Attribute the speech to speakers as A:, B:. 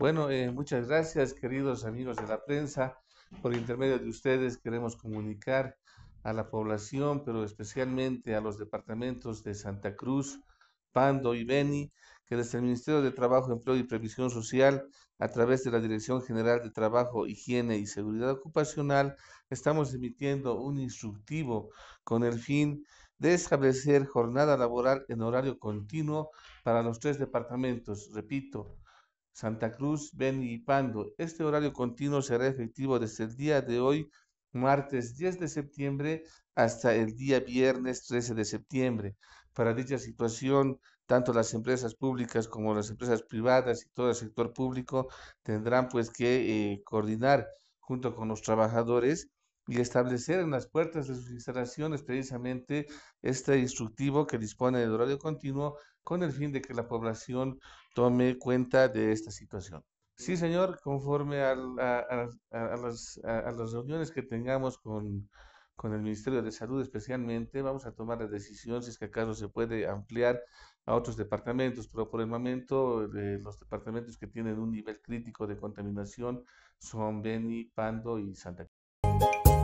A: Bueno, eh, muchas gracias, queridos amigos de la prensa. Por intermedio de ustedes queremos comunicar a la población, pero especialmente a los departamentos de Santa Cruz, Pando y Beni, que desde el Ministerio de Trabajo, Empleo y Previsión Social, a través de la Dirección General de Trabajo, Higiene y Seguridad Ocupacional, estamos emitiendo un instructivo con el fin de establecer jornada laboral en horario continuo para los tres departamentos. Repito, Santa Cruz, Beni y Pando. Este horario continuo será efectivo desde el día de hoy, martes 10 de septiembre, hasta el día viernes 13 de septiembre. Para dicha situación, tanto las empresas públicas como las empresas privadas y todo el sector público tendrán pues que eh, coordinar junto con los trabajadores y establecer en las puertas de sus instalaciones precisamente este instructivo que dispone de horario continuo con el fin de que la población tome cuenta de esta situación. Sí, señor, conforme a, a, las, reuniones que tengamos con, con el Ministerio de Salud especialmente, vamos a tomar la decisión si es que acaso se puede ampliar a otros departamentos, pero por el momento eh, los departamentos que tienen un nivel crítico de contaminación son Beni, Pando y Santa Cruz.